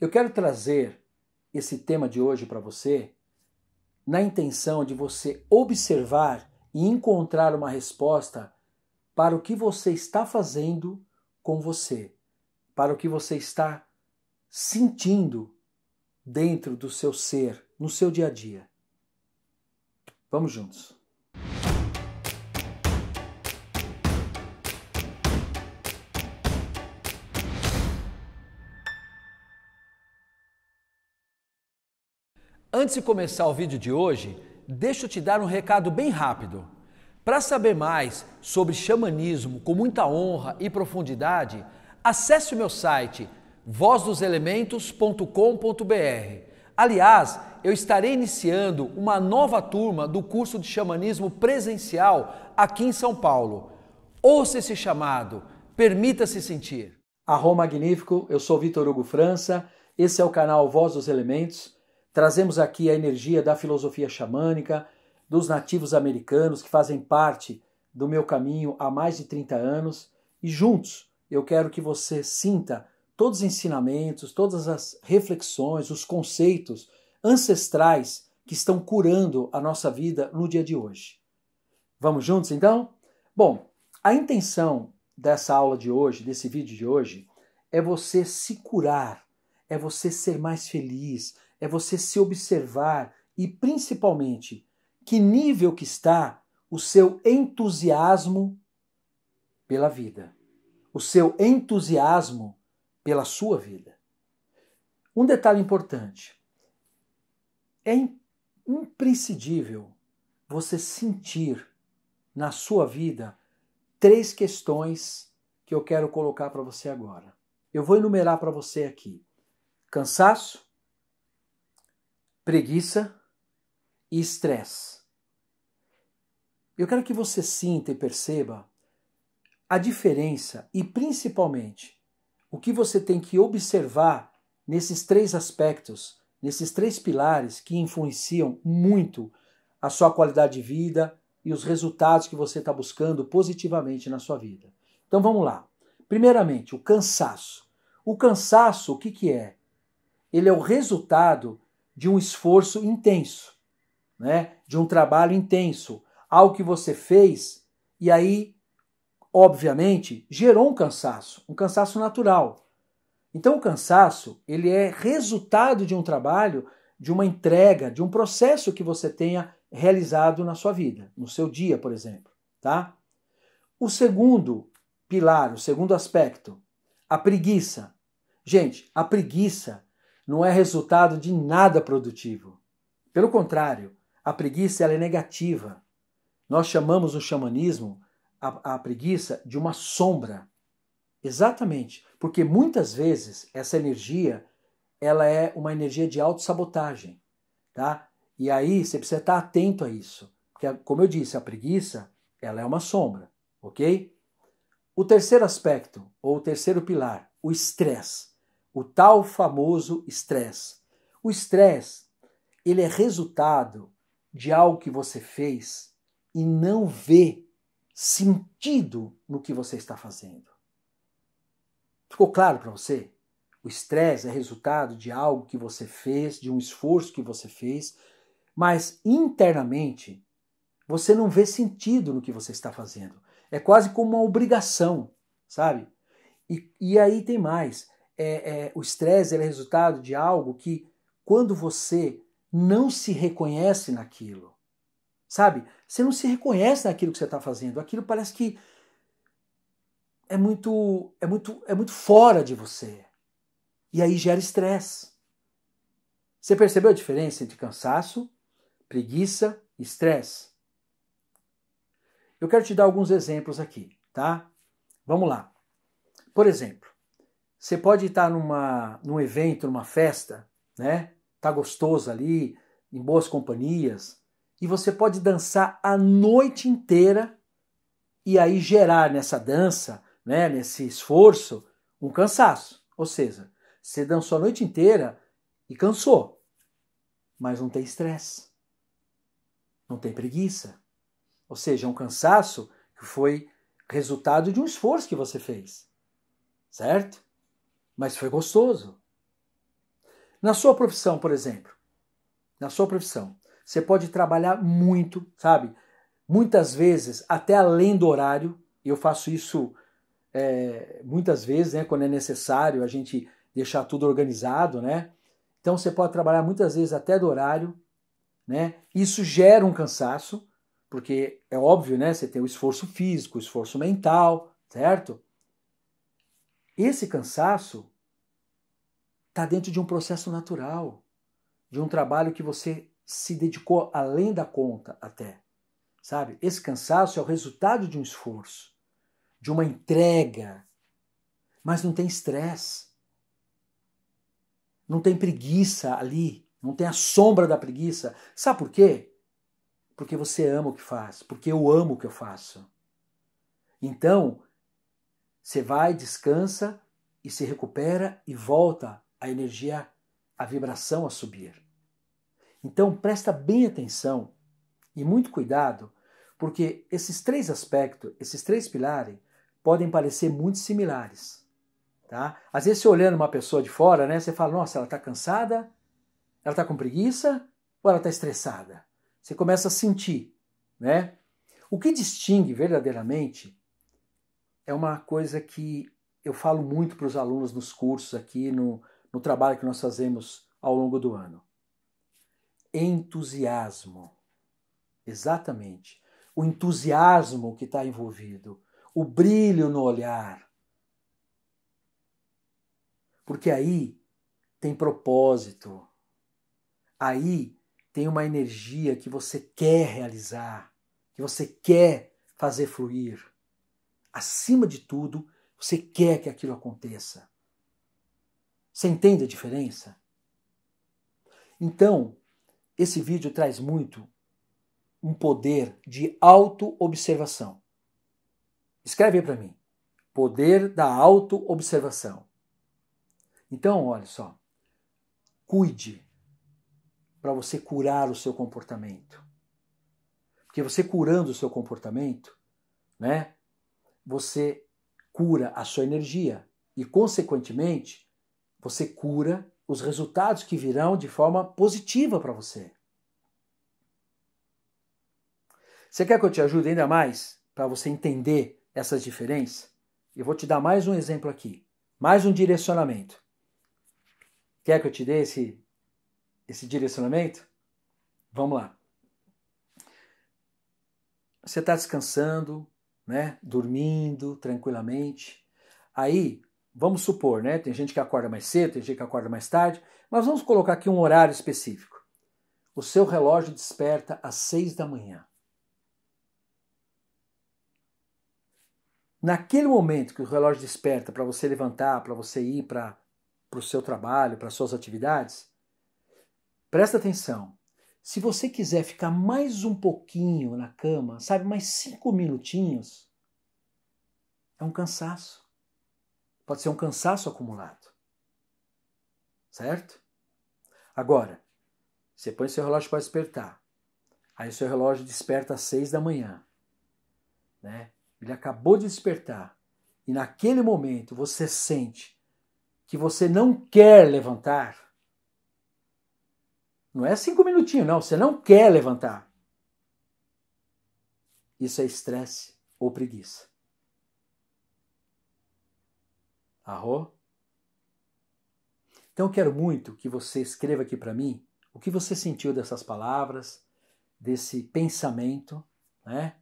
Eu quero trazer esse tema de hoje para você na intenção de você observar e encontrar uma resposta para o que você está fazendo com você, para o que você está sentindo dentro do seu ser, no seu dia a dia. Vamos juntos. Antes de começar o vídeo de hoje, deixa eu te dar um recado bem rápido. Para saber mais sobre xamanismo com muita honra e profundidade, acesse o meu site vozdoselementos.com.br. Aliás, eu estarei iniciando uma nova turma do curso de xamanismo presencial aqui em São Paulo. Ouça esse chamado, permita-se sentir. Arro Magnífico, eu sou Vitor Hugo França, esse é o canal Voz dos Elementos. Trazemos aqui a energia da filosofia xamânica, dos nativos americanos que fazem parte do meu caminho há mais de 30 anos e juntos eu quero que você sinta todos os ensinamentos, todas as reflexões, os conceitos ancestrais que estão curando a nossa vida no dia de hoje. Vamos juntos então? Bom, a intenção dessa aula de hoje, desse vídeo de hoje, é você se curar, é você ser mais feliz, é você se observar e, principalmente, que nível que está o seu entusiasmo pela vida, o seu entusiasmo pela sua vida. Um detalhe importante: é imprescindível você sentir na sua vida três questões que eu quero colocar para você agora. Eu vou enumerar para você aqui: cansaço, preguiça e estresse. Eu quero que você sinta e perceba a diferença e principalmente o que você tem que observar nesses três aspectos, nesses três pilares que influenciam muito a sua qualidade de vida e os resultados que você está buscando positivamente na sua vida. Então vamos lá. Primeiramente, o cansaço. O cansaço, o que, que é? Ele é o resultado de um esforço intenso, né? de um trabalho intenso, algo que você fez e aí, obviamente, gerou um cansaço, um cansaço natural. Então o cansaço, ele é resultado de um trabalho, de uma entrega, de um processo que você tenha realizado na sua vida, no seu dia, por exemplo, tá? O segundo pilar, o segundo aspecto, a preguiça. Gente, a preguiça não é resultado de nada produtivo. Pelo contrário, a preguiça ela é negativa. Nós chamamos no xamanismo a, a preguiça de uma sombra. Exatamente, porque muitas vezes essa energia ela é uma energia de autossabotagem, tá? E aí você precisa estar atento a isso, porque como eu disse, a preguiça, ela é uma sombra, OK? O terceiro aspecto ou o terceiro pilar, o estresse o tal famoso estresse. O estresse, ele é resultado de algo que você fez e não vê sentido no que você está fazendo. Ficou claro para você? O estresse é resultado de algo que você fez, de um esforço que você fez, mas internamente você não vê sentido no que você está fazendo. É quase como uma obrigação, sabe? E, e aí tem mais é, é, o estresse é resultado de algo que, quando você não se reconhece naquilo, sabe? Você não se reconhece naquilo que você está fazendo. Aquilo parece que é muito, é muito, é muito fora de você. E aí gera estresse. Você percebeu a diferença entre cansaço, preguiça e estresse? Eu quero te dar alguns exemplos aqui, tá? Vamos lá. Por exemplo, você pode estar numa, num evento, numa festa, né? Tá gostoso ali, em boas companhias, e você pode dançar a noite inteira e aí gerar nessa dança, né, nesse esforço, um cansaço. Ou seja, você dançou a noite inteira e cansou, mas não tem estresse, não tem preguiça. Ou seja, é um cansaço que foi resultado de um esforço que você fez, certo? mas foi gostoso. Na sua profissão, por exemplo, na sua profissão, você pode trabalhar muito, sabe? Muitas vezes, até além do horário, e eu faço isso é, muitas vezes, né? Quando é necessário a gente deixar tudo organizado, né? Então você pode trabalhar muitas vezes até do horário, né? Isso gera um cansaço, porque é óbvio, né? Você tem o esforço físico, o esforço mental, certo? Esse cansaço está dentro de um processo natural, de um trabalho que você se dedicou além da conta até. Sabe? Esse cansaço é o resultado de um esforço, de uma entrega, mas não tem estresse. Não tem preguiça ali, não tem a sombra da preguiça. Sabe por quê? Porque você ama o que faz, porque eu amo o que eu faço. Então, você vai, descansa e se recupera e volta a energia, a vibração a subir. Então presta bem atenção e muito cuidado, porque esses três aspectos, esses três pilares, podem parecer muito similares. Tá? Às vezes, você olhando uma pessoa de fora, né, você fala: nossa, ela está cansada, ela está com preguiça ou ela está estressada? Você começa a sentir. Né? O que distingue verdadeiramente é uma coisa que eu falo muito para os alunos nos cursos aqui, no, no trabalho que nós fazemos ao longo do ano. Entusiasmo. Exatamente. O entusiasmo que está envolvido, o brilho no olhar. Porque aí tem propósito, aí tem uma energia que você quer realizar, que você quer fazer fluir. Acima de tudo, você quer que aquilo aconteça. Você entende a diferença? Então, esse vídeo traz muito um poder de autoobservação. Escreve aí para mim. Poder da autoobservação. Então, olha só. Cuide para você curar o seu comportamento. Porque você curando o seu comportamento, né? Você cura a sua energia e consequentemente você cura os resultados que virão de forma positiva para você. Você quer que eu te ajude ainda mais para você entender essas diferenças? Eu vou te dar mais um exemplo aqui, mais um direcionamento. Quer que eu te dê esse, esse direcionamento? Vamos lá. Você está descansando, né? Dormindo tranquilamente. Aí vamos supor, né? Tem gente que acorda mais cedo, tem gente que acorda mais tarde, mas vamos colocar aqui um horário específico. O seu relógio desperta às seis da manhã. Naquele momento que o relógio desperta para você levantar, para você ir para o seu trabalho, para suas atividades, presta atenção. Se você quiser ficar mais um pouquinho na cama, sabe, mais cinco minutinhos, é um cansaço. Pode ser um cansaço acumulado. Certo? Agora, você põe seu relógio para despertar. Aí seu relógio desperta às seis da manhã. Né? Ele acabou de despertar. E naquele momento você sente que você não quer levantar. Não é cinco minutinhos, não. Você não quer levantar. Isso é estresse ou preguiça. Arro? Então eu quero muito que você escreva aqui para mim o que você sentiu dessas palavras, desse pensamento, né?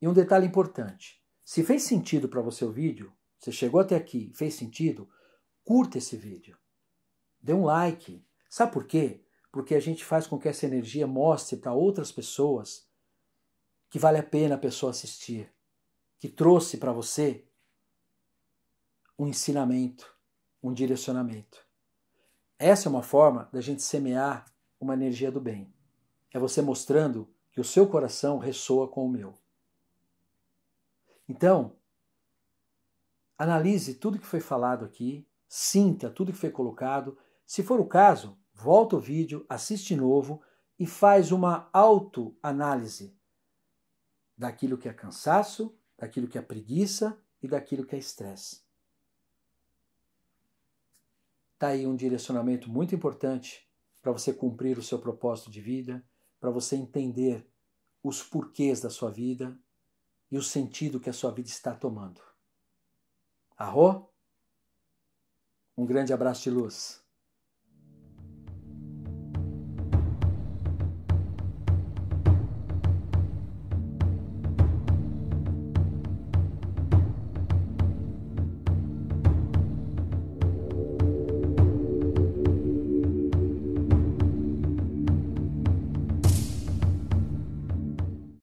E um detalhe importante: se fez sentido para você o vídeo, você chegou até aqui, fez sentido, curta esse vídeo, dê um like. Sabe por quê? Porque a gente faz com que essa energia mostre para outras pessoas que vale a pena a pessoa assistir, que trouxe para você um ensinamento, um direcionamento. Essa é uma forma da gente semear uma energia do bem. É você mostrando que o seu coração ressoa com o meu. Então, analise tudo que foi falado aqui, sinta tudo que foi colocado. Se for o caso, volta o vídeo, assiste novo e faz uma autoanálise daquilo que é cansaço, daquilo que é preguiça e daquilo que é estresse. Está aí um direcionamento muito importante para você cumprir o seu propósito de vida, para você entender os porquês da sua vida e o sentido que a sua vida está tomando. Arro? Um grande abraço de luz.